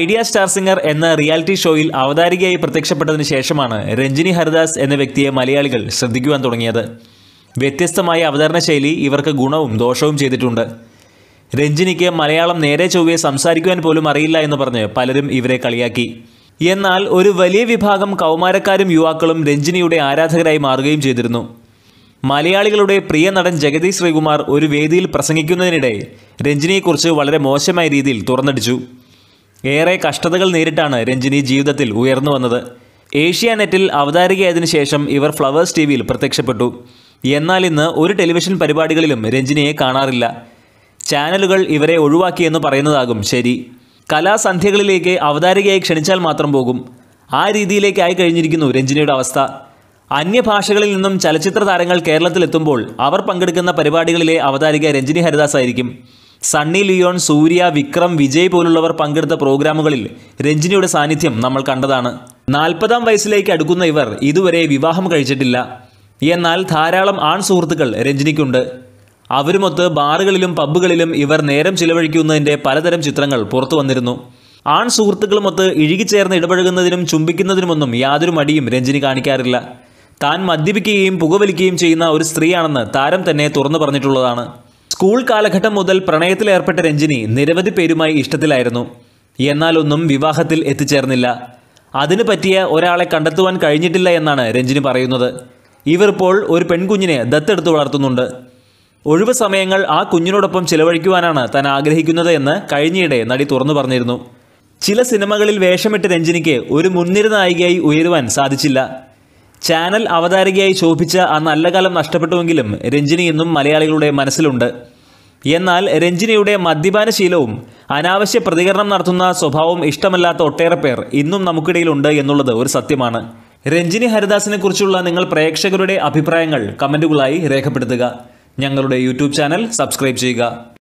idea star singer എന്ന reality ഷോയിൽ അവതാരികയായി പ്രത്യക്ഷപ്പെട്ടതിന് ശേഷമാണ് രഞ്ജിനി ഹരിദാസ് എന്ന വ്യക്തിയെ മലയാളികൾ ശ്രദ്ധിക്കുവാൻ തുടങ്ങിയത് വ്യത്യസ്തമായ അവതരണ ശൈലി ഇവർക്ക് ഗുണവും ദോഷവും ചെയ്തിട്ടുണ്ട് രഞ്ജിനിക്ക് മലയാളം നേരെ ചൊവ്വയെ സംസാരിക്കുവാൻ പോലും അറിയില്ല എന്ന് പറഞ്ഞ് പലരും ഇവരെ കളിയാക്കി എന്നാൽ ഒരു വലിയ വിഭാഗം കൗമാരക്കാരും യുവാക്കളും രഞ്ജിനിയുടെ ആരാധകരായി മാറുകയും ചെയ്തിരുന്നു മലയാളികളുടെ പ്രിയ നടൻ ജഗതി ശ്രീകുമാർ ഒരു വേദിയിൽ പ്രസംഗിക്കുന്നതിനിടെ രഞ്ജിനിയെക്കുറിച്ച് വളരെ മോശമായ രീതിയിൽ തുറന്നടിച്ചു ഏറെ കഷ്ടതകൾ നേരിട്ടാണ് രഞ്ജിനി ജീവിതത്തിൽ ഉയർന്നു വന്നത് ഏഷ്യാനെറ്റിൽ അവതാരികയായതിനു ശേഷം ഇവർ ഫ്ലവേഴ്സ് ടി വിയിൽ പ്രത്യക്ഷപ്പെട്ടു എന്നാൽ ഇന്ന് ഒരു ടെലിവിഷൻ പരിപാടികളിലും രഞ്ജിനിയെ കാണാറില്ല ചാനലുകൾ ഇവരെ ഒഴിവാക്കിയെന്ന് പറയുന്നതാകും ശരി കലാസന്ധ്യകളിലേക്ക് അവതാരികയായി ക്ഷണിച്ചാൽ മാത്രം പോകും ആ രീതിയിലേക്കായി കഴിഞ്ഞിരിക്കുന്നു രഞ്ജിനിയുടെ അവസ്ഥ അന്യഭാഷകളിൽ നിന്നും ചലച്ചിത്ര താരങ്ങൾ കേരളത്തിലെത്തുമ്പോൾ അവർ പങ്കെടുക്കുന്ന പരിപാടികളിലെ അവതാരിക രഞ്ജിനി ഹരിദാസ് ആയിരിക്കും സണ്ണി ലിയോൺ സൂര്യ വിക്രം വിജയ് പോലുള്ളവർ പങ്കെടുത്ത പ്രോഗ്രാമുകളിൽ രഞ്ജിനിയുടെ സാന്നിധ്യം നമ്മൾ കണ്ടതാണ് നാൽപ്പതാം വയസ്സിലേക്ക് അടുക്കുന്ന ഇവർ ഇതുവരെ വിവാഹം കഴിച്ചിട്ടില്ല എന്നാൽ ധാരാളം ആൺ സുഹൃത്തുക്കൾ രഞ്ജിനിക്കുണ്ട് അവരുമൊത്ത് ബാറുകളിലും പബ്ബുകളിലും ഇവർ നേരം ചിലവഴിക്കുന്നതിൻ്റെ പലതരം ചിത്രങ്ങൾ പുറത്തു വന്നിരുന്നു ആൺ സുഹൃത്തുക്കളുമൊത്ത് ഇഴുകിച്ചേർന്ന് ഇടപഴകുന്നതിനും ചുംബിക്കുന്നതിനുമൊന്നും യാതൊരു മടിയും രഞ്ജിനി കാണിക്കാറില്ല താൻ മദ്യപിക്കുകയും പുകവലിക്കുകയും ചെയ്യുന്ന ഒരു സ്ത്രീയാണെന്ന് താരം തന്നെ തുറന്നു പറഞ്ഞിട്ടുള്ളതാണ് സ്കൂൾ കാലഘട്ടം മുതൽ പ്രണയത്തിലേർപ്പെട്ട രഞ്ജിനി നിരവധി പേരുമായി ഇഷ്ടത്തിലായിരുന്നു എന്നാൽ ഒന്നും വിവാഹത്തിൽ എത്തിച്ചേർന്നില്ല അതിനു പറ്റിയ ഒരാളെ കണ്ടെത്തുവാൻ കഴിഞ്ഞിട്ടില്ല എന്നാണ് രഞ്ജിനി പറയുന്നത് ഇവർ ഇപ്പോൾ ഒരു പെൺകുഞ്ഞിനെ ദത്തെടുത്ത് വളർത്തുന്നുണ്ട് ഒഴിവ് സമയങ്ങൾ ആ കുഞ്ഞിനോടൊപ്പം ചിലവഴിക്കുവാനാണ് താൻ ആഗ്രഹിക്കുന്നത് എന്ന് കഴിഞ്ഞയിടെ നടി തുറന്നു പറഞ്ഞിരുന്നു ചില സിനിമകളിൽ വേഷമിട്ട് രഞ്ജിനിക്ക് ഒരു മുൻനിര നായികയായി ഉയരുവാൻ സാധിച്ചില്ല ചാനൽ അവതാരകയായി ശോഭിച്ച ആ നല്ല കാലം നഷ്ടപ്പെട്ടുവെങ്കിലും രഞ്ജിനി ഇന്നും മലയാളികളുടെ മനസ്സിലുണ്ട് എന്നാൽ രഞ്ജിനിയുടെ മദ്യപാന ശീലവും അനാവശ്യ പ്രതികരണം നടത്തുന്ന സ്വഭാവവും ഇഷ്ടമല്ലാത്ത ഒട്ടേറെ പേർ ഇന്നും നമുക്കിടയിലുണ്ട് എന്നുള്ളത് ഒരു സത്യമാണ് രഞ്ജിനി ഹരിദാസിനെ കുറിച്ചുള്ള നിങ്ങൾ പ്രേക്ഷകരുടെ അഭിപ്രായങ്ങൾ കമൻറ്റുകളായി രേഖപ്പെടുത്തുക ഞങ്ങളുടെ യൂട്യൂബ് ചാനൽ സബ്സ്ക്രൈബ് ചെയ്യുക